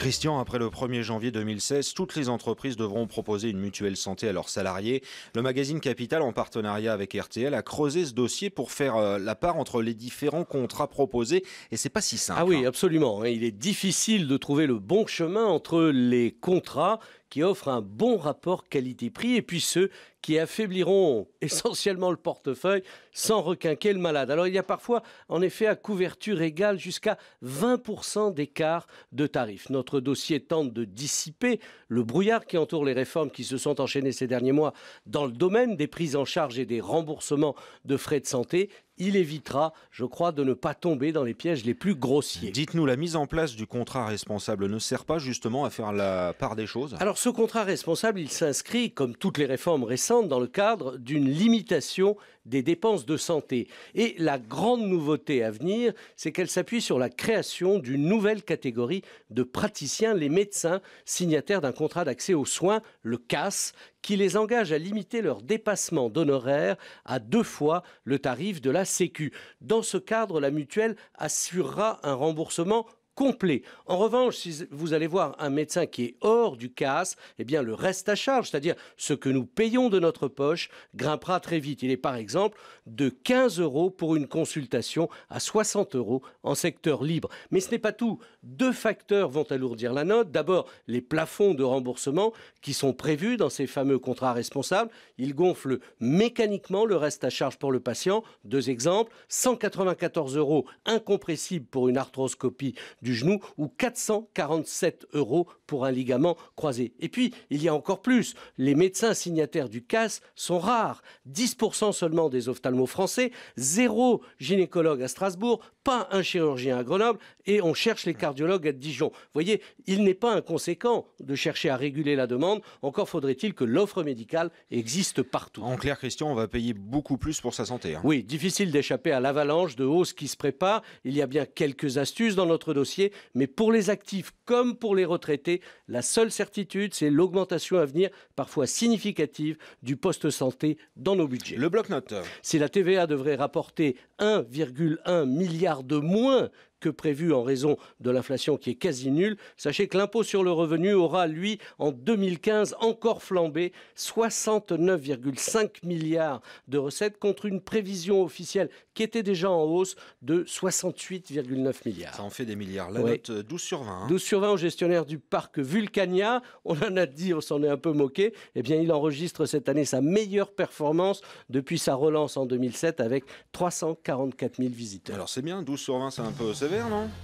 Christian, après le 1er janvier 2016, toutes les entreprises devront proposer une mutuelle santé à leurs salariés. Le magazine Capital, en partenariat avec RTL, a creusé ce dossier pour faire euh, la part entre les différents contrats proposés. Et c'est pas si simple. Ah oui, hein. absolument. Hein. Il est difficile de trouver le bon chemin entre les contrats qui offrent un bon rapport qualité-prix et puis ceux qui affaibliront essentiellement le portefeuille sans requinquer le malade. Alors il y a parfois, en effet, à couverture égale jusqu'à 20% d'écart de tarifs. Notre dossier tente de dissiper le brouillard qui entoure les réformes qui se sont enchaînées ces derniers mois dans le domaine des prises en charge et des remboursements de frais de santé il évitera, je crois, de ne pas tomber dans les pièges les plus grossiers. Dites-nous, la mise en place du contrat responsable ne sert pas justement à faire la part des choses Alors ce contrat responsable, il s'inscrit, comme toutes les réformes récentes, dans le cadre d'une limitation des dépenses de santé. Et la grande nouveauté à venir, c'est qu'elle s'appuie sur la création d'une nouvelle catégorie de praticiens, les médecins signataires d'un contrat d'accès aux soins, le CAS, qui les engage à limiter leur dépassement d'honoraires à deux fois le tarif de la Sécu. Dans ce cadre, la mutuelle assurera un remboursement complet. En revanche, si vous allez voir un médecin qui est hors du casse, eh bien le reste à charge, c'est-à-dire ce que nous payons de notre poche, grimpera très vite. Il est par exemple de 15 euros pour une consultation à 60 euros en secteur libre. Mais ce n'est pas tout. Deux facteurs vont alourdir la note. D'abord, les plafonds de remboursement qui sont prévus dans ces fameux contrats responsables. Ils gonflent mécaniquement le reste à charge pour le patient. Deux exemples, 194 euros incompressibles pour une arthroscopie du genou ou 447 euros pour un ligament croisé. Et puis, il y a encore plus. Les médecins signataires du CAS sont rares. 10% seulement des ophtalmos français, zéro gynécologue à Strasbourg, pas un chirurgien à Grenoble, et on cherche les cardiologues à Dijon. Vous voyez, il n'est pas inconséquent de chercher à réguler la demande. Encore faudrait-il que l'offre médicale existe partout. En clair, Christian, on va payer beaucoup plus pour sa santé. Hein. Oui, difficile d'échapper à l'avalanche de hausse qui se prépare. Il y a bien quelques astuces dans notre dossier, mais pour les actifs comme pour les retraités, la seule certitude, c'est l'augmentation à venir, parfois significative, du poste santé dans nos budgets. Le bloc-notes. Si la TVA devrait rapporter 1,1 milliard de moins que prévu en raison de l'inflation qui est quasi nulle, sachez que l'impôt sur le revenu aura, lui, en 2015, encore flambé 69,5 milliards de recettes contre une prévision officielle qui était déjà en hausse de 68,9 milliards. Ça en fait des milliards. La note 12 euh, sur 20. 12 hein. sur 20 au gestionnaire du parc Vulcania. On en a dit, on s'en est un peu moqué. Eh bien, il enregistre cette année sa meilleure performance depuis sa relance en 2007 avec 344 000 visiteurs. Alors c'est bien, 12 sur 20, c'est un peu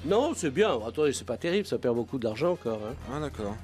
non c'est bien. Attendez, c'est pas terrible, ça perd beaucoup d'argent encore. Hein. Ah, d'accord.